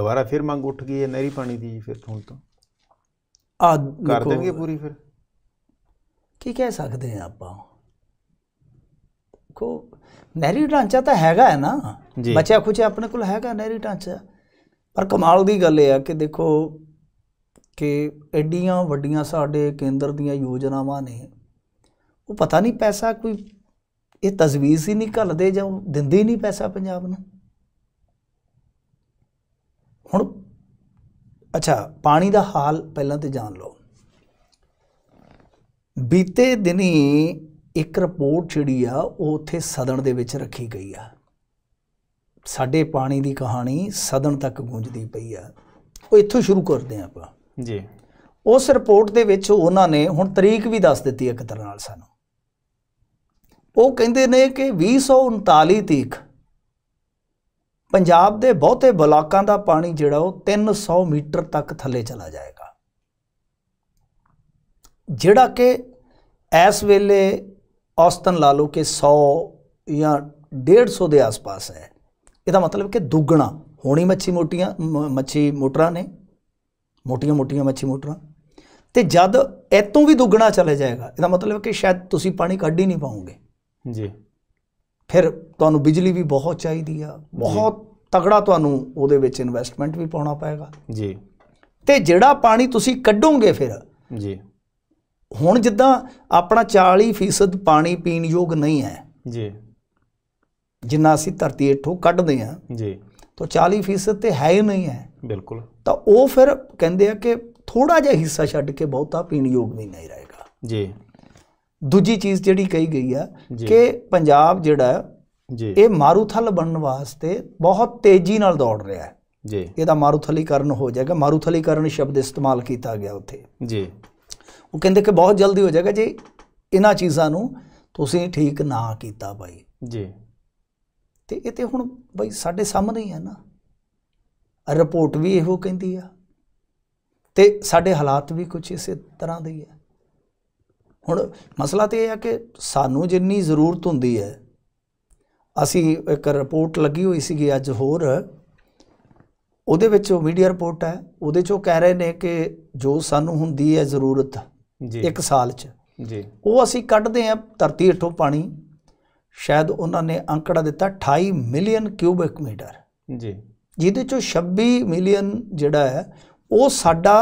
ਦੁਬਾਰਾ ਫਿਰ ਮੰਗ ਉੱਠ ਗਈ ਹੈ ਨਹਿਰੀ ਪਾਣੀ ਦੀ ਫਿਰ ਹੁਣ ਤੋਂ ਆ ਕਰ ਦੇਣਗੇ ਪੂਰੀ ਫਿਰ ਕੀ ਕਹਿ ਸਕਦੇ ਆ ਆਪਾਂ ਕੋ ਨਹਿਰੀ ਢਾਂਚਾ ਤਾਂ ਹੈਗਾ ਹੈ ਨਾ ਬਚਿਆ ਖੁਚੇ ਆਪਣੇ ਕੋਲ ਹੈਗਾ ਨਹਿਰੀ ਢਾਂਚਾ ਪਰ ਕਮਾਲ ਦੀ ਗੱਲ ਇਹ ਆ ਕਿ ਦੇਖੋ ਕਿ ਐਡੀਆਂ ਵੱਡੀਆਂ ਸਾਡੇ ਕੇਂਦਰ ਦੀਆਂ ਯੋਜਨਾਵਾਂ ਨੇ ਉਹ ਪਤਾ ਨਹੀਂ ਪੈਸਾ ਕੋਈ ਇਹ ਤਜਵੀਜ਼ ਹੀ ਨਹੀਂ ਘੱਲਦੇ ਜਾਂ ਦਿੰਦੇ ਹੀ ਨਹੀਂ ਪੈਸਾ ਪੰਜਾਬ ਨੂੰ ਹੁਣ ਅੱਛਾ ਪਾਣੀ ਦਾ ਹਾਲ ਪਹਿਲਾਂ ਤੇ ਜਾਣ ਲਓ ਬੀਤੇ ਦਿਨੀ ਇੱਕ ਰਿਪੋਰਟ ਜਿਹੜੀ ਆ ਉਹ ਉੱਥੇ ਸਦਨ ਦੇ ਵਿੱਚ ਰੱਖੀ ਗਈ ਆ ਸਾਡੇ ਪਾਣੀ ਦੀ ਕਹਾਣੀ ਸਦਨ ਤੱਕ ਗੂੰਜਦੀ ਪਈ ਆ ਉਹ ਇੱਥੋਂ ਸ਼ੁਰੂ ਕਰਦੇ ਆ ਆਪਾਂ ਜੀ ਉਸ ਰਿਪੋਰਟ ਦੇ ਵਿੱਚ ਉਹਨਾਂ ਨੇ ਹੁਣ ਤਰੀਕ ਵੀ ਦੱਸ ਦਿੱਤੀ ਇੱਕ ਤਰ੍ਹਾਂ ਨਾਲ ਸਾਨੂੰ ਉਹ ਕਹਿੰਦੇ ਨੇ ਕਿ 2039 ਤੀਕ ਪੰਜਾਬ ਦੇ ਬਹੁਤੇ ਬਲਾਕਾਂ ਦਾ ਪਾਣੀ ਜਿਹੜਾ ਉਹ 300 ਮੀਟਰ ਤੱਕ ਥੱਲੇ ਚਲਾ ਜਾਏਗਾ ਜਿਹੜਾ ਕਿ ਇਸ ਵੇਲੇ ਔਸਤਨ ਲਾ ਲਓ ਕਿ 100 ਜਾਂ 150 ਦੇ ਆਸ-ਪਾਸ ਹੈ ਇਹਦਾ ਮਤਲਬ ਕਿ ਦੁੱਗਣਾ ਹੋਣੀ ਮੱਛੀ ਮੋਟੀਆਂ ਮੱਛੀ ਮੋਟਰਾਂ ਨੇ ਮੋਟੀਆਂ-ਮੋਟੀਆਂ ਮੱਛੀ ਮੋਟਰਾਂ ਤੇ ਜਦ ਇਤੋਂ ਵੀ ਦੁੱਗਣਾ ਚਲੇ ਜਾਏਗਾ ਇਹਦਾ ਮਤਲਬ ਕਿ ਸ਼ਾਇਦ ਤੁਸੀਂ ਪਾਣੀ ਕੱਢ ਹੀ ਨਹੀਂ ਪਾਉਂਗੇ ਜੀ ਫਿਰ ਤੁਹਾਨੂੰ ਬਿਜਲੀ ਵੀ ਬਹੁਤ ਚਾਹੀਦੀ ਆ ਬਹੁਤ ਤਗੜਾ ਤੁਹਾਨੂੰ ਉਹਦੇ ਵਿੱਚ ਇਨਵੈਸਟਮੈਂਟ ਵੀ ਪਾਉਣਾ ਪਏਗਾ ਜੀ ਤੇ ਜਿਹੜਾ ਪਾਣੀ ਤੁਸੀਂ ਕੱਢੋਗੇ ਫਿਰ ਜੀ ਹੁਣ ਜਿੱਦਾਂ ਆਪਣਾ 40% ਪਾਣੀ ਪੀਣ ਯੋਗ ਨਹੀਂ ਹੈ ਜੀ ਜਿੰਨਾ ਅਸੀਂ ਧਰਤੀ ਇੱਥੋਂ ਕੱਢਦੇ ਆ ਜੀ ਤਾਂ 40% ਤੇ ਹੈ ਹੀ ਨਹੀਂ ਹੈ ਬਿਲਕੁਲ ਤਾਂ ਉਹ ਫਿਰ ਕਹਿੰਦੇ ਆ ਕਿ ਥੋੜਾ ਜਿਹਾ ਹਿੱਸਾ ਛੱਡ ਕੇ ਬਹੁਤਾ ਪੀਣ ਯੋਗ ਵੀ ਨਹੀਂ ਰਹੇਗਾ ਜੀ ਦੂਜੀ ਚੀਜ਼ ਜਿਹੜੀ ਕਹੀ ਗਈ ਆ ਕਿ ਪੰਜਾਬ ਜਿਹੜਾ ਜੀ ਇਹ ਮਾਰੂਥਲ ਬਣਨ ਵਾਸਤੇ ਬਹੁਤ ਤੇਜ਼ੀ ਨਾਲ ਦੌੜ ਰਿਹਾ ਹੈ ਜੀ ਇਹਦਾ ਮਾਰੂਥਲੀਕਰਨ ਹੋ ਜਾਏਗਾ ਮਾਰੂਥਲੀਕਰਨ ਸ਼ਬਦ ਇਸਤੇਮਾਲ ਕੀਤਾ ਗਿਆ ਉੱਥੇ ਜੀ ਉਹ ਕਹਿੰਦੇ ਕਿ ਬਹੁਤ ਜਲਦੀ ਹੋ ਜਾਏਗਾ ਜੀ ਇਹਨਾਂ ਚੀਜ਼ਾਂ ਨੂੰ ਤੁਸੀਂ ਠੀਕ ਨਾ ਕੀਤਾ ਬਾਈ ਜੀ ਤੇ ਇਹ ਤੇ ਹੁਣ ਬਾਈ ਸਾਡੇ ਸਾਹਮਣੇ ਹੀ ਆ ਨਾ ਰਿਪੋਰਟ ਵੀ ਇਹੋ ਕਹਿੰਦੀ ਆ ਤੇ ਸਾਡੇ ਹਾਲਾਤ ਵੀ ਕੁਝ ਇਸੇ ਤਰ੍ਹਾਂ ਦੇ ਹੀ ਆ ਹੁਣ ਮਸਲਾ ਤੇ ਇਹ ਆ ਕਿ ਸਾਨੂੰ ਜਿੰਨੀ ਜ਼ਰੂਰਤ ਹੁੰਦੀ ਹੈ ਅਸੀਂ ਇੱਕ ਰਿਪੋਰਟ ਲੱਗੀ ਹੋਈ ਸੀਗੀ ਅੱਜ ਹੋਰ ਉਹਦੇ ਵਿੱਚ ਉਹ ਮੀਡੀਆ ਰਿਪੋਰਟ ਹੈ ਉਹਦੇ ਚੋਂ ਕਹਿ ਰਹੇ ਨੇ ਕਿ ਜੋ ਸਾਨੂੰ ਹੁੰਦੀ ਹੈ ਜ਼ਰੂਰਤ ਜੀ ਇੱਕ ਸਾਲ 'ਚ ਜੀ ਉਹ ਅਸੀਂ ਕੱਢਦੇ ਆ ਧਰਤੀ ਹੇਠੋਂ ਪਾਣੀ ਸ਼ਾਇਦ ਉਹਨਾਂ ਨੇ ਅੰਕੜਾ ਦਿੱਤਾ 28 ਮਿਲੀਅਨ ਕਿਊਬਿਕ ਮੀਟਰ ਜੀ ਜਿਹਦੇ ਚੋਂ 26 ਮਿਲੀਅਨ ਜਿਹੜਾ ਹੈ ਉਹ ਸਾਡਾ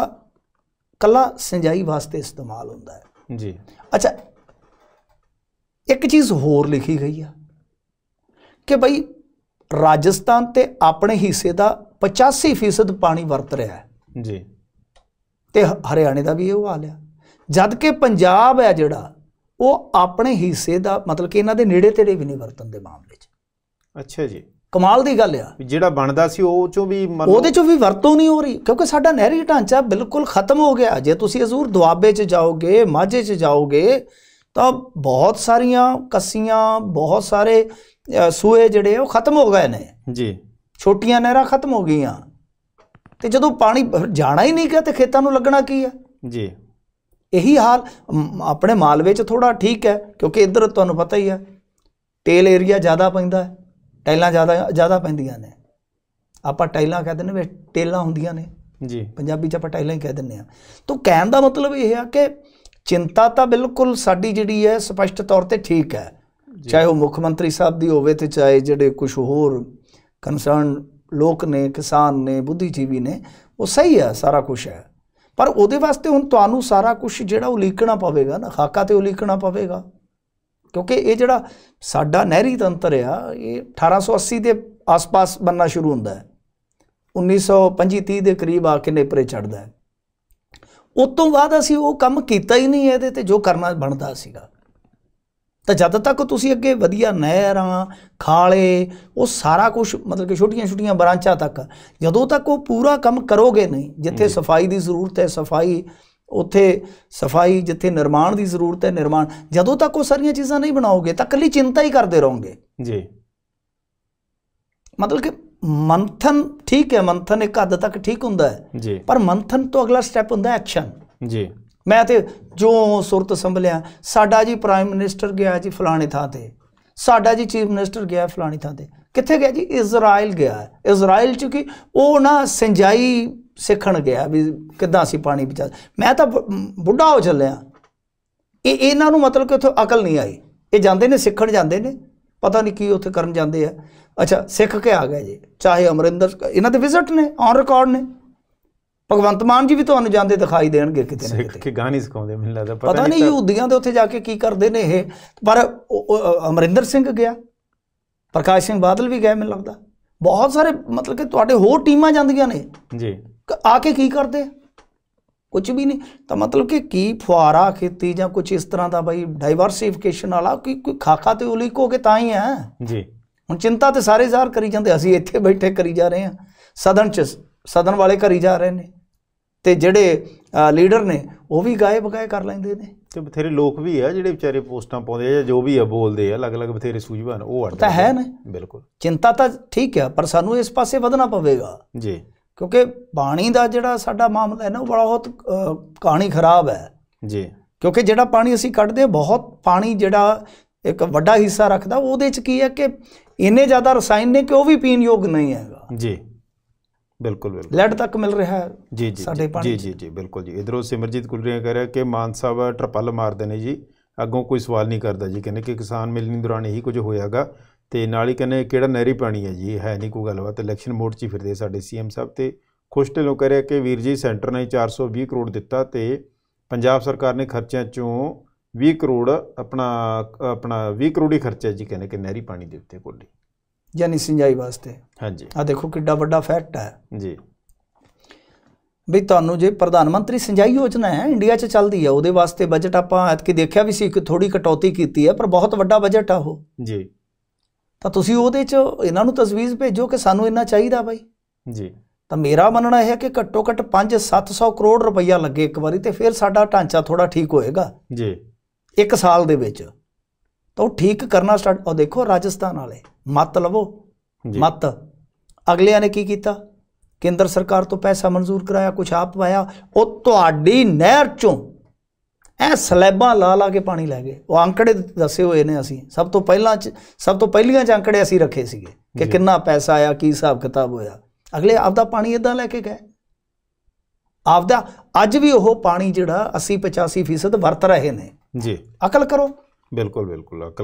ਕੱਲਾ ਸਿੰਜਾਈ ਵਾਸਤੇ ਇਸਤੇਮਾਲ ਹੁੰਦਾ ਹੈ ਜੀ ਅੱਛਾ ਇੱਕ ਚੀਜ਼ ਹੋਰ ਲਿਖੀ ਗਈ ਆ ਕਿ ਭਾਈ ਰਾਜਸਥਾਨ ਤੇ ਆਪਣੇ ਹਿੱਸੇ ਦਾ 85% ਪਾਣੀ ਵਰਤ ਰਿਹਾ ਹੈ ਜੀ ਤੇ ਹਰਿਆਣੇ ਦਾ ਵੀ ਇਹ ਹਾਲ ਆ ਜਦ ਕਿ ਪੰਜਾਬ ਹੈ ਜਿਹੜਾ ਉਹ ਆਪਣੇ ਹਿੱਸੇ ਦਾ ਮਤਲਬ ਕਿ ਇਹਨਾਂ ਦੇ ਨੇੜੇ ਤੇੜੇ ਵੀ ਨਹੀਂ ਵਰਤਨ ਦੇ ਮਾਮਲੇ 'ਚ ਅੱਛਾ ਜੀ ਕਮਾਲ ਦੀ ਗੱਲ ਆ ਜਿਹੜਾ ਬਣਦਾ ਸੀ ਉਹ ਚੋਂ ਵੀ ਉਹਦੇ ਚੋਂ ਵੀ ਵਰਤੋਂ ਨਹੀਂ ਹੋ ਰਹੀ ਕਿਉਂਕਿ ਸਾਡਾ ਨਹਿਰੀ ਢਾਂਚਾ ਬਿਲਕੁਲ ਖਤਮ ਹੋ ਗਿਆ ਜੇ ਤੁਸੀਂ ਹਜ਼ੂਰ ਦੁਆਬੇ 'ਚ ਜਾਓਗੇ ਮਾਝੇ 'ਚ ਜਾਓਗੇ ਤਾਂ ਬਹੁਤ ਸਾਰੀਆਂ ਕਸੀਆਂ ਬਹੁਤ ਸਾਰੇ ਸੂਏ ਜਿਹੜੇ ਉਹ ਖਤਮ ਹੋ ਗਏ ਨੇ ਜੀ ਛੋਟੀਆਂ ਨਹਿਰਾਂ ਖਤਮ ਹੋ ਗਈਆਂ ਤੇ ਜਦੋਂ ਪਾਣੀ ਜਾਣਾ ਹੀ ਨਹੀਂ ਗਿਆ ਤੇ ਖੇਤਾਂ ਨੂੰ ਲੱਗਣਾ ਕੀ ਹੈ ਜੀ ਇਹੀ ਹਾਲ ਆਪਣੇ ਮਾਲਵੇ 'ਚ ਥੋੜਾ ਠੀਕ ਹੈ ਕਿਉਂਕਿ ਇੱਧਰ ਤੁਹਾਨੂੰ ਪਤਾ ਹੀ ਹੈ ਟੇਲ ਏਰੀਆ ਜ਼ਿਆਦਾ ਪੈਂਦਾ ਹੈ ਟੈਲਾਂ ਜ਼ਿਆਦਾ ਜ਼ਿਆਦਾ ਪੈਂਦੀਆਂ ਨੇ ਆਪਾਂ ਟੈਲਾਂ ਕਹਿੰਦੇ ਨੇ ਵੇ ਟੇਲਾਂ ਹੁੰਦੀਆਂ ਨੇ ਜੀ ਪੰਜਾਬੀ ਚ ਆਪਾਂ ਟੈਲਾਂ ਹੀ ਕਹਿ ਦਿੰਨੇ ਆ ਤੋਂ ਕਹਿਣ ਦਾ ਮਤਲਬ ਇਹ ਆ ਕਿ ਚਿੰਤਾ ਤਾਂ ਬਿਲਕੁਲ ਸਾਡੀ ਜਿਹੜੀ ਹੈ ਸਪਸ਼ਟ ਤੌਰ ਤੇ ਠੀਕ ਹੈ ਚਾਹੇ ਉਹ ਮੁੱਖ ਮੰਤਰੀ ਸਾਹਿਬ ਦੀ ਹੋਵੇ ਤੇ ਚਾਹੇ ਜਿਹੜੇ ਕੁਝ ਹੋਰ ਕਨਸਰਨ ਲੋਕ ਨੇ ਕਿਸਾਨ ਨੇ ਬੁੱਧੀਜੀਵੀ ਨੇ ਉਹ ਸਹੀ ਆ ਸਾਰਾ ਕੁਝ ਹੈ ਪਰ ਉਹਦੇ ਵਾਸਤੇ ਹੁਣ ਤੁਹਾਨੂੰ ਸਾਰਾ ਕੁਝ ਜਿਹੜਾ ਉਲੀਕਣਾ ਪਵੇਗਾ ਨਾ ਖਾਕਾ ਤੇ ਉਲੀਕਣਾ ਪਵੇਗਾ ਕਿਉਂਕਿ ਇਹ ਜਿਹੜਾ ਸਾਡਾ ਨਹਿਰੀ ਤੰਤਰ ਆ ਇਹ 1880 ਦੇ ਆਸ-ਪਾਸ ਬੰਨਾ ਸ਼ੁਰੂ ਹੁੰਦਾ ਹੈ 1925 30 ਦੇ ਕਰੀਬ ਆ ਕੇ ਨੇਪਰੇ ਚੜਦਾ ਹੈ ਉਸ ਤੋਂ ਬਾਅਦ ਅਸੀਂ ਉਹ ਕੰਮ ਕੀਤਾ ਹੀ ਨਹੀਂ ਇਹਦੇ ਤੇ ਜੋ ਕਰਨਾ ਬਣਦਾ ਸੀਗਾ ਤਾਂ ਜਦ ਤੱਕ ਤੁਸੀਂ ਅੱਗੇ ਵਧੀਆ ਨਹਿਰਾਂ ਖਾਲੇ ਉਹ ਸਾਰਾ ਕੁਝ ਮਤਲਬ ਕਿ ਛੋਟੀਆਂ-ਛੋਟੀਆਂ ਬ੍ਰਾਂਚਾਂ ਤੱਕ ਜਦੋਂ ਤੱਕ ਉਹ ਪੂਰਾ ਕੰਮ ਕਰੋਗੇ ਨਹੀਂ ਜਿੱਥੇ ਸਫਾਈ ਦੀ ਜ਼ਰੂਰਤ ਹੈ ਸਫਾਈ ਉੱਥੇ ਸਫਾਈ ਜਿੱਥੇ ਨਿਰਮਾਣ ਦੀ ਜ਼ਰੂਰਤ ਹੈ ਨਿਰਮਾਣ ਜਦੋਂ ਤੱਕ ਉਹ ਸਾਰੀਆਂ ਚੀਜ਼ਾਂ ਨਹੀਂ ਬਣਾਓਗੇ ਤਾਂ ਕੱਲੀ ਚਿੰਤਾ ਹੀ ਕਰਦੇ ਰਹੋਗੇ ਜੀ ਮਤਲਬ ਕਿ ਮੰਥਨ ਠੀਕ ਹੈ ਮੰਥਨ ਇੱਕ ਹੱਦ ਤੱਕ ਠੀਕ ਹੁੰਦਾ ਹੈ ਜੀ ਪਰ ਮੰਥਨ ਤੋਂ ਅਗਲਾ ਸਟੈਪ ਹੁੰਦਾ ਐਕਸ਼ਨ ਜੀ ਮੈਂ ਤੇ ਜੋ ਸੁਰਤ ਸੰਭਲਿਆ ਸਾਡਾ ਜੀ ਪ੍ਰਾਈਮ ਮਿਨਿਸਟਰ ਗਿਆ ਜੀ ਫਲਾਣੇ ਥਾਂ ਤੇ ਸਾਡਾ ਜੀ ਚੀਫ ਮਿਨਿਸਟਰ ਗਿਆ ਫਲਾਣੇ ਥਾਂ ਤੇ ਕਿੱਥੇ ਗਿਆ ਜੀ ਇਜ਼ਰਾਈਲ ਗਿਆ ਇਜ਼ਰਾਈਲ ਚ ਕਿ ਉਹ ਨਾ ਸੰਜਾਈ ਸਿੱਖਣ ਗਿਆ ਵੀ ਕਿੱਦਾਂ ਸੀ ਪਾਣੀ ਬਚਾ ਮੈਂ ਤਾਂ ਬੁੱਢਾ ਹੋ ਚੱਲਿਆ ਇਹ ਇਹਨਾਂ ਨੂੰ ਮਤਲਬ ਕਿ ਉੱਥੇ ਅਕਲ ਨਹੀਂ ਆਈ ਇਹ ਜਾਂਦੇ ਨੇ ਸਿੱਖਣ ਜਾਂਦੇ ਨੇ ਪਤਾ ਨਹੀਂ ਕੀ ਉੱਥੇ ਕਰਨ ਜਾਂਦੇ ਆ ਅੱਛਾ ਸਿੱਖ ਕੇ ਆ ਗਏ ਜੀ ਚਾਹੇ ਅਮਰਿੰਦਰ ਇਹਨਾਂ ਦੇ ਵਿਜ਼ਿਟ ਨੇ ਔਨ ਰਿਕਾਰਡ ਨੇ ਭਗਵੰਤ ਮਾਨ ਜੀ ਵੀ ਤੁਹਾਨੂੰ ਜਾਂਦੇ ਦਿਖਾਈ ਦੇਣਗੇ ਕਿਤੇ ਨਾ ਕਿਤੇ ਸਿੱਖ ਗਾਣੀ ਸਿਖਾਉਂਦੇ ਮੈਨੂੰ ਲੱਗਦਾ ਪਤਾ ਨਹੀਂ ਯੂਦੀਆਂ ਦੇ ਉੱਥੇ ਜਾ ਕੇ ਕੀ ਕਰਦੇ ਨੇ ਇਹ ਪਰ ਅਮਰਿੰਦਰ ਸਿੰਘ ਗਿਆ ਪ੍ਰਕਾਸ਼ ਸਿੰਘ ਬਾਦਲ ਵੀ ਗਏ ਮੈਨੂੰ ਲੱਗਦਾ ਬਹੁਤ ਸਾਰੇ ਮਤਲਬ ਕਿ ਤੁਹਾਡੇ ਹੋਰ ਟੀਮਾਂ ਜਾਂਦੀਆਂ ਨੇ ਜੀ ਆ ਕੇ ਕੀ ਕਰਦੇ ਕੁਝ ਵੀ ਨਹੀਂ ਤਾਂ ਮਤਲਬ ਕਿ ਕੀ ਫੁਆਰਾ ਖੇਤੀ ਜਾਂ ਕੁਝ ਇਸ ਤਰ੍ਹਾਂ ਦਾ ਬਾਈ ਡਾਈਵਰਸਿਫਿਕੇਸ਼ਨ ਵਾਲਾ ਕੋਈ ਕੋਈ ਖਾਕਾ ਤੇ ਕੇ ਤਾਂ ਹੀ ਹੈ ਜੀ ਹੁਣ ਚਿੰਤਾ ਤੇ ਸਾਰੇ ਜ਼ਾਰ ਕਰੀ ਜਾਂਦੇ ਅਸੀਂ ਇੱਥੇ ਬੈਠੇ ਕਰੀ ਜਾ ਰਹੇ ਹਾਂ ਸਦਨ ਚ ਸਦਨ ਵਾਲੇ ਕਰੀ ਜਾ ਰਹੇ ਨੇ ਤੇ ਜਿਹੜੇ ਲੀਡਰ ਨੇ ਉਹ ਵੀ ਗਾਇਬ ਗਾਇ ਕਰ ਲੈਂਦੇ ਨੇ ਤੇ ਬਥੇਰੇ ਲੋਕ ਵੀ ਆ ਜਿਹੜੇ ਵਿਚਾਰੇ ਪੋਸਟਾਂ ਪਾਉਂਦੇ ਆ ਜਾਂ ਜੋ ਵੀ ਆ ਬੋਲਦੇ ਆ ਅਲੱਗ-ਅਲੱਗ ਬਥੇਰੇ ਸੂਝਵਾਨ ਉਹ ਅੜਦੇ ਤਾਂ ਹੈ ਨਾ ਬਿਲਕੁਲ ਚਿੰਤਾ ਤਾਂ ਠੀਕ ਆ ਪਰ ਸਾਨੂੰ ਇਸ ਪਾਸੇ ਵਧਣਾ ਪਵੇਗਾ ਜੀ ਕਿਉਂਕਿ ਪਾਣੀ ਦਾ ਜਿਹੜਾ ਸਾਡਾ ਮਾਮਲਾ ਹੈ ਨਾ ਉਹ ਬਹੁਤ ਕਹਾਣੀ ਖਰਾਬ ਹੈ ਜੀ ਕਿਉਂਕਿ ਜਿਹੜਾ ਪਾਣੀ ਅਸੀਂ ਕੱਢਦੇ ਬਹੁਤ ਪਾਣੀ ਜਿਹੜਾ ਇੱਕ ਵੱਡਾ ਹਿੱਸਾ ਰੱਖਦਾ ਉਹਦੇ ਚ ਕੀ ਹੈ ਕਿ ਇੰਨੇ ਜ਼ਿਆਦਾ ਰਸਾਇਣ ਨੇ ਕਿ ਉਹ ਵੀ ਪੀਣ ਯੋਗ ਨਹੀਂ ਹੈਗਾ ਜੀ ਬਿਲਕੁਲ ਬਿਲਕੁਲ ਲੈਡ ਤੱਕ ਮਿਲ ਰਿਹਾ ਹੈ ਜੀ ਜੀ ਸਾਡੇ ਪਾਣੀ ਜੀ ਜੀ ਜੀ ਬਿਲਕੁਲ ਜੀ ਇਧਰੋਂ ਸਿਮਰਜੀਤ ਕੁਲਰੀਆ ਕਹ ਰਿਹਾ ਕਿ ਮਾਨ ਸਾਹਿਬ ਟਰਪਲ ਮਾਰਦੇ ਨੇ ਜੀ ਅੱਗੋਂ ਕੋਈ ਸਵਾਲ ਨਹੀਂ ਕਰਦਾ ਜੀ ਕਹਿੰਦੇ ਕਿ ਕਿਸਾਨ ਮਿਲਣੀ ਦੌਰਾਨ ਇਹੀ ਕੁਝ ਹੋਇਆਗਾ ਤੇ ਨਾਲ ਹੀ ਕਹਿੰਦੇ ਕਿਹੜਾ ਨਹਿਰੀ ਪਾਣੀ ਹੈ ਜੀ ਹੈ ਨਹੀਂ ਕੋਈ ਗੱਲਬਾਤ ਇਲੈਕਸ਼ਨ ਮੋਡ 'ਚ ਫਿਰਦੇ ਸਾਡੇ ਸੀਐਮ ਸਾਹਿਬ ਤੇ ਖੁਸ਼ ਤੇ ਲੋਕ ਰਿਹਾ ਕਿ ਵੀਰ ਜੀ ਸੈਂਟਰ ਨੇ 420 ਕਰੋੜ ਦਿੱਤਾ ਤੇ ਪੰਜਾਬ ਸਰਕਾਰ ਨੇ ਖਰਚਿਆਂ ਚੋਂ 20 ਕਰੋੜ ਆਪਣਾ ਆਪਣਾ 20 ਕਰੋੜ ਹੀ ਖਰਚਿਆ ਜੀ ਕਹਿੰਦੇ ਕਿ ਨਹਿਰੀ ਪਾਣੀ ਦੇ ਉੱਤੇ ਕੋਲੀ ਯਾਨੀ ਸਿੰਜਾਈ ਵਾਸਤੇ ਹਾਂਜੀ ਆ ਦੇਖੋ ਕਿੱਡਾ ਵੱਡਾ ਫੈਕਟ ਹੈ ਜੀ ਵੀ ਤੁਹਾਨੂੰ ਜੇ ਪ੍ਰਧਾਨ ਮੰਤਰੀ ਸਿੰਜਾਈ ਯੋਜਨਾ ਹੈ ਇੰਡੀਆ 'ਚ ਚੱਲਦੀ ਹੈ ਉਹਦੇ ਵਾਸਤੇ ਬਜਟ ਆਪਾਂ ਐਤਕੀ ਦੇਖਿਆ ਵੀ ਸੀ ਇੱਕ ਥੋੜੀ ਕਟੌਤੀ ਕੀਤੀ ਹੈ ਪਰ ਬਹੁਤ ਵੱਡਾ ਬਜਟ ਆ ਉਹ ਜੀ ਤਾਂ ਤੁਸੀਂ ਉਹਦੇ 'ਚ ਇਹਨਾਂ ਨੂੰ ਤਸਵੀਜ਼ ਭੇਜੋ ਕਿ ਸਾਨੂੰ ਇੰਨਾ ਚਾਹੀਦਾ ਬਾਈ ਜੀ ਤਾਂ ਮੇਰਾ ਮੰਨਣਾ ਇਹ ਹੈ ਕਿ ਘੱਟੋ ਘੱਟ 5-700 ਕਰੋੜ ਰੁਪਈਆ ਲੱਗੇ ਇੱਕ ਵਾਰੀ ਤੇ ਫਿਰ ਸਾਡਾ ਢਾਂਚਾ ਥੋੜਾ ਠੀਕ ਹੋਏਗਾ ਜੀ ਇੱਕ ਸਾਲ ਦੇ ਵਿੱਚ ਤਾਂ ਉਹ ਠੀਕ ਕਰਨਾ ਸਟਾਰਟ ਉਹ ਦੇਖੋ ਰਾਜਸਥਾਨ ਵਾਲੇ ਮਤ ਲਵੋ ਜੀ ਮਤ ਅਗਲਿਆਂ ਨੇ ਕੀ ਕੀਤਾ ਕੇਂਦਰ ਸਰਕਾਰ ਤੋਂ ਪੈਸਾ ਮਨਜ਼ੂਰ ਕਰਾਇਆ ਕੁਝ ਆਪ ਪਾਇਆ ਉਹ ਤੁਹਾਡੀ ਨਹਿਰ ਚੋਂ ਇਹ ਸਲੇਬਾਂ ਲਾ ਲਾ ਕੇ ਪਾਣੀ ਲੈ ਗਏ ਉਹ ਅੰਕੜੇ ਦੱਸੇ ਹੋਏ ਨੇ ਅਸੀਂ ਸਭ ਤੋਂ ਪਹਿਲਾਂ ਸਭ ਤੋਂ ਪਹਿਲੀਆਂ ਚ ਅੰਕੜੇ ਅਸੀਂ ਰੱਖੇ ਸੀਗੇ ਕਿ ਕਿੰਨਾ ਪੈਸਾ ਆਇਆ ਕੀ ਹਿਸਾਬ ਕਿਤਾਬ ਹੋਇਆ ਅਗਲੇ ਆਪਦਾ ਪਾਣੀ ਇਦਾਂ ਲੈ ਕੇ ਗਏ ਆਪਦਾ ਅੱਜ ਵੀ ਉਹ ਪਾਣੀ ਜਿਹੜਾ 80 85% ਵਰਤ ਰਹੇ ਨੇ ਜੀ ਅਕਲ ਕਰੋ ਬਿਲਕੁਲ ਬਿਲਕੁਲ